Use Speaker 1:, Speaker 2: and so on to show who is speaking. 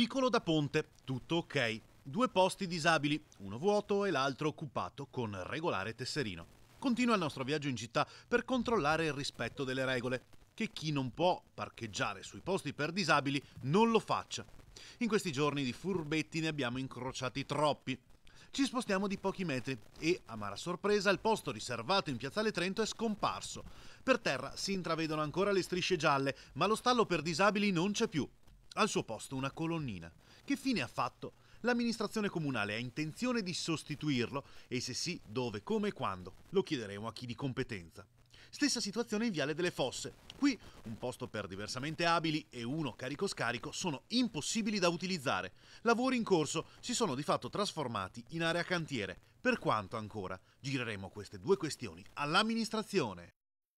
Speaker 1: Vicolo da Ponte, tutto ok. Due posti disabili, uno vuoto e l'altro occupato con regolare tesserino. Continua il nostro viaggio in città per controllare il rispetto delle regole, che chi non può parcheggiare sui posti per disabili non lo faccia. In questi giorni di furbetti ne abbiamo incrociati troppi. Ci spostiamo di pochi metri e, amara sorpresa, il posto riservato in Piazzale Trento è scomparso. Per terra si intravedono ancora le strisce gialle, ma lo stallo per disabili non c'è più. Al suo posto una colonnina. Che fine ha fatto? L'amministrazione comunale ha intenzione di sostituirlo e se sì, dove, come e quando? Lo chiederemo a chi di competenza. Stessa situazione in Viale delle Fosse. Qui un posto per diversamente abili e uno carico scarico sono impossibili da utilizzare. Lavori in corso si sono di fatto trasformati in area cantiere. Per quanto ancora gireremo queste due questioni all'amministrazione.